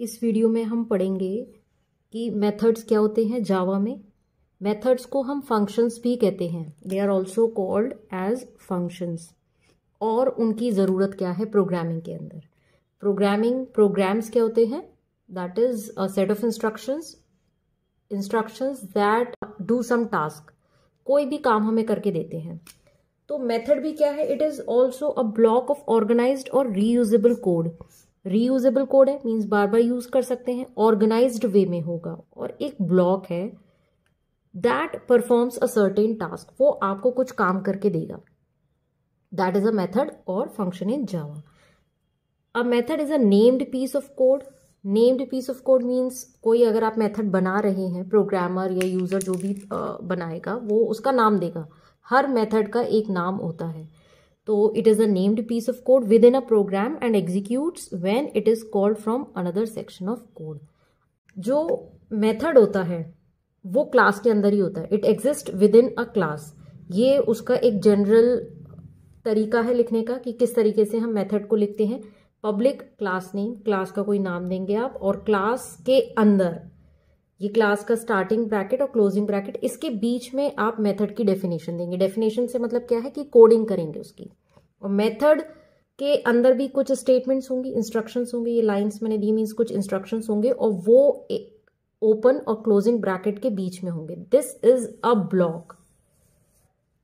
इस वीडियो में हम पढ़ेंगे कि मेथड्स क्या होते हैं जावा में मेथड्स को हम फंक्शंस भी कहते हैं they are also called as functions और उनकी ज़रूरत क्या है प्रोग्रामिंग के अंदर प्रोग्रामिंग प्रोग्राम्स क्या होते हैं that is a set of instructions instructions that do some task कोई भी काम हमें करके देते हैं तो मेथड भी क्या है it is also a block of organise और रीयूजेबल कोड रीयूजेबल कोड है मीन्स बार बार यूज कर सकते हैं ऑर्गेनाइज वे में होगा और एक ब्लॉक है that performs a certain task वो आपको कुछ काम करके देगा दैट इज अ मेथड और function in Java a method is a named piece of code named piece of code means कोई अगर आप मेथड बना रहे हैं प्रोग्रामर या यूजर जो भी बनाएगा वो उसका नाम देगा हर मेथड का एक नाम होता है तो it is a named piece of code within a program and execute when it is called from another section of code जो मेथड होता है वो क्लास के अंदर ही होता है it exist within a class ये उसका एक जनरल तरीका है लिखने का कि किस तरीके से हम मेथड को लिखते हैं पब्लिक क्लास नेम क्लास का कोई नाम देंगे आप और क्लास के अंदर ये क्लास का स्टार्टिंग ब्रैकेट और क्लोजिंग ब्रैकेट इसके बीच में आप मेथड की डेफिनेशन देंगे डेफिनेशन से मतलब क्या है कि कोडिंग करेंगे उसकी और मेथड के अंदर भी कुछ स्टेटमेंट्स होंगी इंस्ट्रक्शंस होंगे ये लाइंस मैंने दी मीन्स कुछ इंस्ट्रक्शंस होंगे और वो ओपन और क्लोजिंग ब्रैकेट के बीच में होंगे दिस इज अ ब्लॉक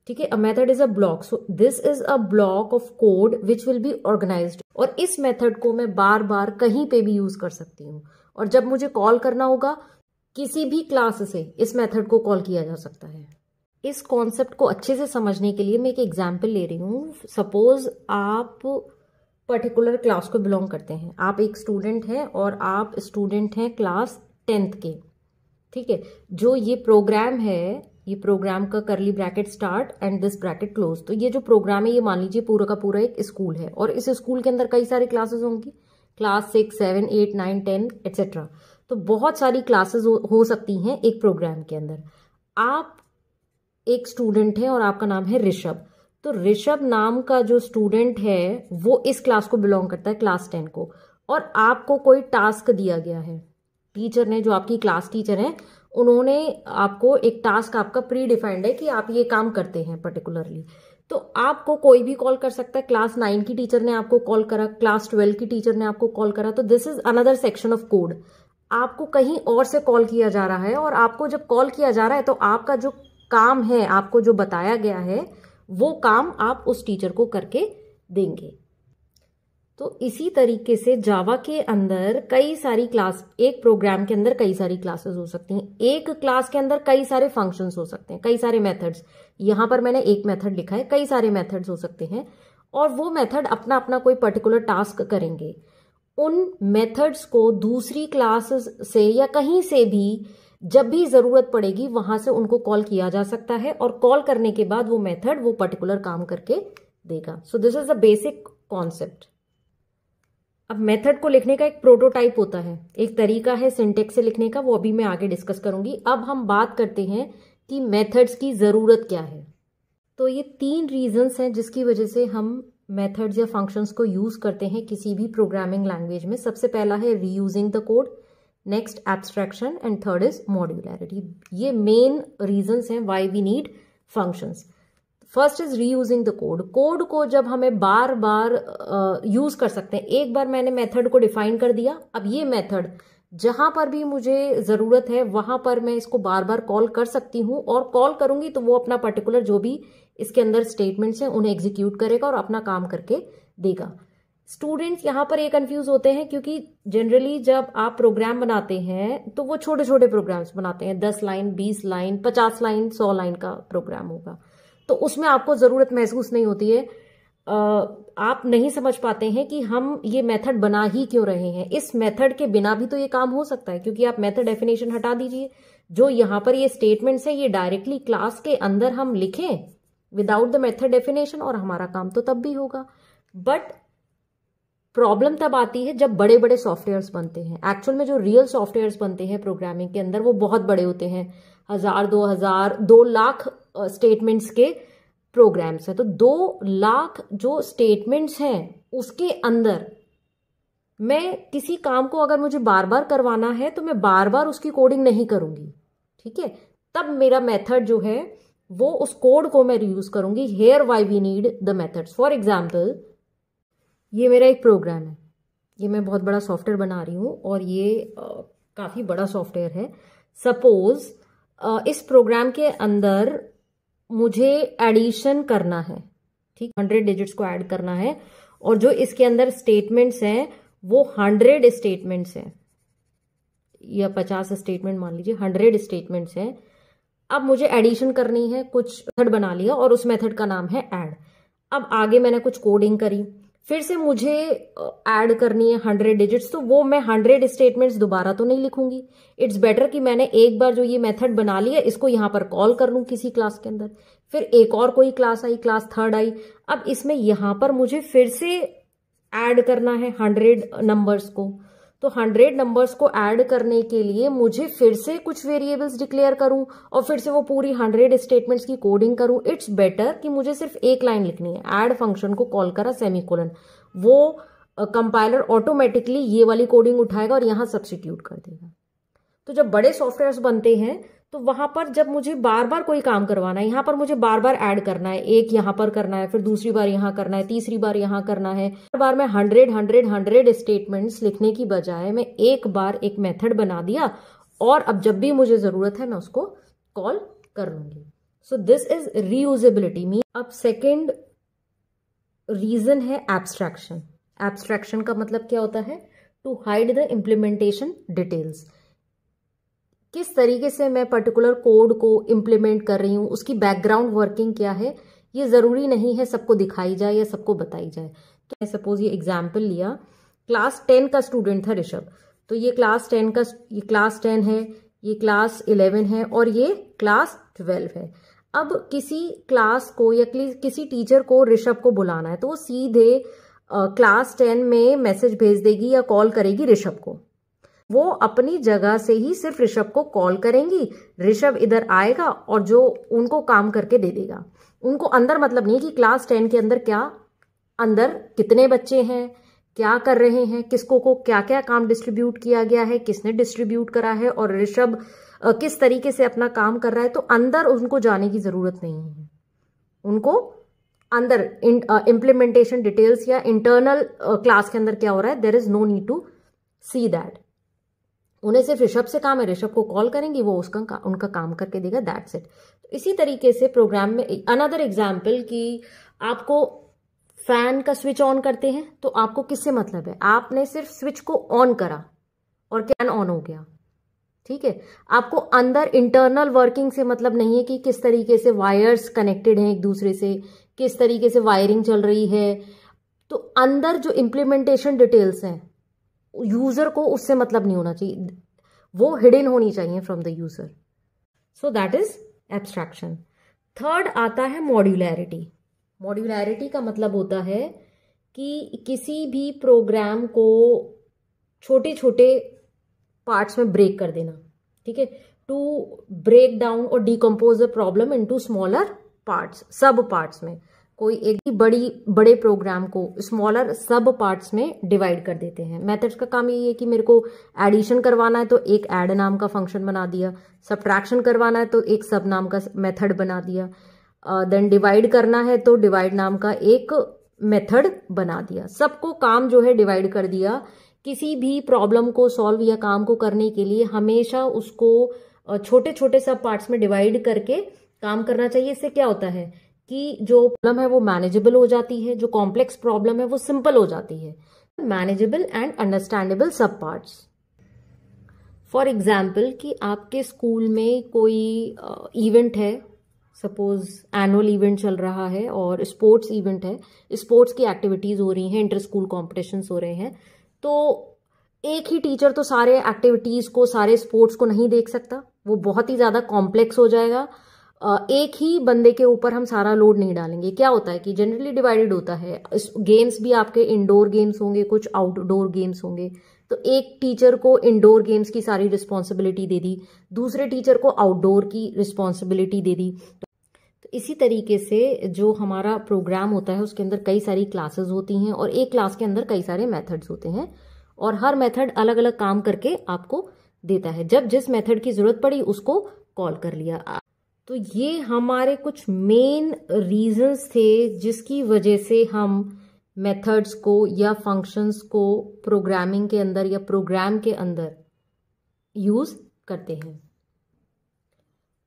ठीक है a method is a block so this is a block of code which will be organise और इस मेथड को मैं बार बार कहीं पे भी यूज कर सकती हूँ और जब मुझे कॉल करना होगा किसी भी क्लास से इस मेथड को कॉल किया जा सकता है इस कॉन्सेप्ट को अच्छे से समझने के लिए मैं एक एग्जाम्पल ले रही हूँ सपोज आप पर्टिकुलर क्लास को बिलोंग करते हैं आप एक स्टूडेंट हैं और आप स्टूडेंट हैं क्लास टेंथ के ठीक है जो ये प्रोग्राम है ये प्रोग्राम का curly bracket start and this bracket close तो ये जो प्रोग्राम है ये मान लीजिए पूरा का पूरा एक स्कूल है और इस स्कूल के अंदर कई सारी क्लासेस होंगी class six seven eight nine ten etcetera तो बहुत सारी क्लासेस हो, हो सकती हैं एक प्रोग्राम के अंदर आप एक स्टूडेंट है और आपका नाम है ऋषभ तो ऋषभ नाम का जो स्टूडेंट है वो इस क्लास को बिलोंग करता है क्लास टेन को और आपको कोई टास्क दिया गया है टीचर ने जो आपकी क्लास टीचर हैं उन्होंने आपको एक टास्क आपका प्री डिफाइंड है कि आप ये काम करते हैं पर्टिकुलरली तो आपको कोई भी कॉल कर सकता है क्लास नाइन की टीचर ने आपको कॉल करा क्लास ट्वेल्व की टीचर ने आपको कॉल करा तो this is another section of code आपको कहीं और से कॉल किया जा रहा है और आपको जब कॉल किया जा रहा है तो आपका जो काम है आपको जो बताया गया है वो काम आप उस टीचर को करके देंगे तो इसी तरीके से जावा के अंदर कई सारी क्लास एक प्रोग्राम के अंदर कई सारी क्लासेस हो सकती हैं एक क्लास के अंदर कई सारे फंक्शंस हो सकते हैं कई सारे मेथड्स यहां पर मैंने एक मेथड लिखा है कई सारे मेथड्स हो सकते हैं और वो मेथड अपना अपना कोई पर्टिकुलर टास्क करेंगे उन मेथड्स को दूसरी क्लास से या कहीं से भी जब भी जरूरत पड़ेगी वहां से उनको कॉल किया जा सकता है और कॉल करने के बाद वो मेथड वो पर्टिकुलर काम करके देगा so this is a basic concept अब मेथड को लिखने का एक प्रोटोटाइप होता है एक तरीका है सिंटेक्स से लिखने का वो अभी मैं आगे डिस्कस करूंगी अब हम बात करते हैं कि मेथड्स की जरूरत क्या है तो ये तीन रीजंस हैं जिसकी वजह से हम मेथड्स या फंक्शंस को यूज़ करते हैं किसी भी प्रोग्रामिंग लैंग्वेज में सबसे पहला है reusing the code next abstraction and third is modularity ये मेन रीजंस हैं why we need functions first is reusing the code code को जब हमें बार बार यूज uh, कर सकते हैं एक बार मैंने मेथड को डिफाइन कर दिया अब ये मेथड जहां पर भी मुझे ज़रूरत है वहां पर मैं इसको बार बार कॉल कर सकती हूँ और कॉल करूंगी तो वो अपना पर्टिकुलर जो भी इसके अंदर स्टेटमेंट्स हैं उन्हें एग्जीक्यूट करेगा और अपना काम करके देगा स्टूडेंट्स यहाँ पर ये कंफ्यूज होते हैं क्योंकि जनरली जब आप प्रोग्राम बनाते हैं तो वो छोटे छोटे प्रोग्राम्स बनाते हैं दस लाइन बीस लाइन पचास लाइन सौ लाइन का प्रोग्राम होगा तो उसमें आपको ज़रूरत महसूस नहीं होती है आप नहीं समझ पाते हैं कि हम ये मेथड बना ही क्यों रहे हैं इस मेथड के बिना भी तो ये काम हो सकता है क्योंकि आप मेथड डेफिनेशन हटा दीजिए जो यहां पर ये स्टेटमेंट्स है ये डायरेक्टली क्लास के अंदर हम लिखें विदाउट द मेथड डेफिनेशन और हमारा काम तो तब भी होगा बट प्रॉब्लम तब आती है जब बड़े बड़े सॉफ्टवेयर्स बनते हैं एक्चुअल में जो रियल सॉफ्टवेयर्स बनते हैं प्रोग्रामिंग के अंदर वो बहुत बड़े होते हैं हजार दो हजार दो लाख स्टेटमेंट्स के प्रोग्राम्स हैं तो दो लाख जो स्टेटमेंट्स हैं उसके अंदर मैं किसी काम को अगर मुझे बार बार करवाना है तो मैं बार बार उसकी कोडिंग नहीं करूँगी ठीक है तब मेरा मेथड जो है वो उस कोड को मैं रियूज़ करूंगी here why we need the methods for example ये मेरा एक प्रोग्राम है ये मैं बहुत बड़ा सॉफ्टवेयर बना रही हूँ और ये काफ़ी बड़ा सॉफ्टवेयर है सपोज इस प्रोग्राम के अंदर मुझे एडिशन करना है ठीक हंड्रेड डिजिट्स को ऐड करना है और जो इसके अंदर स्टेटमेंट्स हैं वो हंड्रेड स्टेटमेंट्स हैं या पचास स्टेटमेंट मान लीजिए हंड्रेड स्टेटमेंट्स हैं अब मुझे एडिशन करनी है कुछ मेथड बना लिया और उस मेथड का नाम है ऐड अब आगे मैंने कुछ कोडिंग करी फिर से मुझे ऐड करनी है हंड्रेड डिजिट्स तो वो मैं हंड्रेड स्टेटमेंट्स दोबारा तो नहीं लिखूंगी इट्स बेटर कि मैंने एक बार जो ये मेथड बना लिया इसको यहाँ पर कॉल कर लू किसी क्लास के अंदर फिर एक और कोई क्लास आई क्लास थर्ड आई अब इसमें यहाँ पर मुझे फिर से ऐड करना है हंड्रेड नंबर्स को तो 100 नंबर्स को ऐड करने के लिए मुझे फिर से कुछ वेरिएबल्स डिक्लेयर करूं और फिर से वो पूरी 100 स्टेटमेंट्स की कोडिंग करूं इट्स बेटर कि मुझे सिर्फ एक लाइन लिखनी है ऐड फंक्शन को कॉल करा सेमिकोलन वो कंपाइलर uh, ऑटोमेटिकली ये वाली कोडिंग उठाएगा और यहां सब्सिट्यूट कर देगा तो जब बड़े सॉफ्टवेयर्स बनते हैं तो वहां पर जब मुझे बार बार कोई काम करवाना है यहां पर मुझे बार बार ऐड करना है एक यहां पर करना है फिर दूसरी बार यहां करना है तीसरी बार यहां करना है हर बार मैं हंड्रेड हंड्रेड हंड्रेड स्टेटमेंट्स लिखने की बजाय मैं एक बार एक मेथड बना दिया और अब जब भी मुझे जरूरत है मैं उसको कॉल कर लूंगी so this is reusability mean अब सेकेंड रीजन है एब्स्ट्रैक्शन एब्स्ट्रैक्शन का मतलब क्या होता है to hide the implementation details किस तरीके से मैं पर्टिकुलर कोड को इम्प्लीमेंट कर रही हूँ उसकी बैकग्राउंड वर्किंग क्या है ये ज़रूरी नहीं है सबको दिखाई जाए या सबको बताई जाए तो मैं सपोज ये एग्जाम्पल लिया क्लास टेन का स्टूडेंट था ऋषभ तो ये क्लास टेन का ये क्लास टेन है ये क्लास इलेवन है और ये क्लास ट्वेल्व है अब किसी क्लास को या किसी टीचर को ऋषभ को बुलाना है तो वो सीधे क्लास टेन में मैसेज भेज देगी या कॉल करेगी ऋषभ को वो अपनी जगह से ही सिर्फ ऋषभ को कॉल करेंगी ऋषभ इधर आएगा और जो उनको काम करके दे देगा उनको अंदर मतलब नहीं कि क्लास टेन के अंदर क्या अंदर कितने बच्चे हैं क्या कर रहे हैं किसको को क्या क्या काम डिस्ट्रीब्यूट किया गया है किसने डिस्ट्रीब्यूट करा है और ऋषभ किस तरीके से अपना काम कर रहा है तो अंदर उनको जाने की ज़रूरत नहीं है उनको अंदर इम्प्लीमेंटेशन डिटेल्स या इंटरनल क्लास के अंदर क्या हो रहा है there is no need to see that उन्हें सिर्फ ऋषभ से काम है ऋषभ को कॉल करेंगी वो उसका उनका काम करके देगा दैट्स इट तो इसी तरीके से प्रोग्राम में अनदर एग्जाम्पल कि आपको फैन का स्विच ऑन करते हैं तो आपको किससे मतलब है आपने सिर्फ स्विच को ऑन करा और कैन ऑन हो गया ठीक है आपको अंदर इंटरनल वर्किंग से मतलब नहीं है कि किस तरीके से वायर्स कनेक्टेड हैं एक दूसरे से किस तरीके से वायरिंग चल रही है तो अंदर जो इम्प्लीमेंटेशन डिटेल्स हैं यूज़र को उससे मतलब नहीं होना चाहिए वो हिडन होनी चाहिए from the user so that is abstraction third आता है मॉड्यूलैरिटी मॉड्यूलैरिटी का मतलब होता है कि किसी भी प्रोग्राम को छोटे छोटे पार्ट्स में ब्रेक कर देना ठीक है टू ब्रेक डाउन और decompose the problem into smaller parts sub parts में कोई एक ही बड़ी बड़े प्रोग्राम को स्मॉलर सब पार्ट्स में डिवाइड कर देते हैं मेथड्स का काम यही है कि मेरे को एडिशन करवाना है तो एक ऐड नाम का फंक्शन बना दिया सब्ट्रैक्शन करवाना है तो एक सब नाम का मेथड बना दिया देन डिवाइड करना है तो डिवाइड नाम का एक मेथड बना दिया सबको काम जो है डिवाइड कर दिया किसी भी प्रॉब्लम को सॉल्व या काम को करने के लिए हमेशा उसको छोटे छोटे सब पार्ट्स में डिवाइड करके काम करना चाहिए इससे क्या होता है कि जो प्रॉब्लम है वो मैनेजेबल हो जाती है जो कॉम्प्लेक्स प्रॉब्लम है वो सिंपल हो जाती है manageable and understandable sub parts for example कि आपके स्कूल में कोई इवेंट uh, है सपोज एनुअल इवेंट चल रहा है और स्पोर्ट्स इवेंट है स्पोर्ट्स की एक्टिविटीज़ हो रही हैं इंटर स्कूल कॉम्पिटिशन्स हो रहे हैं तो एक ही टीचर तो सारे एक्टिविटीज़ को सारे स्पोर्ट्स को नहीं देख सकता वो बहुत ही ज़्यादा कॉम्प्लेक्स हो जाएगा एक ही बंदे के ऊपर हम सारा लोड नहीं डालेंगे क्या होता है कि जनरली डिवाइडेड होता है गेम्स भी आपके इंडोर गेम्स होंगे कुछ आउटडोर गेम्स होंगे तो एक टीचर को इंडोर गेम्स की सारी रिस्पॉन्सिबिलिटी दे दी दूसरे टीचर को आउटडोर की रिस्पॉन्सिबिलिटी दे दी तो इसी तरीके से जो हमारा प्रोग्राम होता है उसके अंदर कई सारी क्लासेस होती हैं और एक क्लास के अंदर कई सारे मेथड्स होते हैं और हर मेथड अलग अलग काम करके आपको देता है जब जिस मेथड की जरूरत पड़ी उसको कॉल कर लिया तो ये हमारे कुछ मेन रीजंस थे जिसकी वजह से हम मेथड्स को या फंक्शंस को प्रोग्रामिंग के अंदर या प्रोग्राम के अंदर यूज़ करते हैं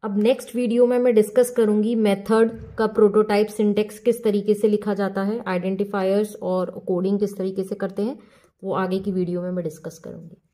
अब नेक्स्ट वीडियो में मैं डिस्कस करूंगी मेथड का प्रोटोटाइप सिंटेक्स किस तरीके से लिखा जाता है आइडेंटिफायर्स और कोडिंग किस तरीके से करते हैं वो आगे की वीडियो में मैं डिस्कस करूंगी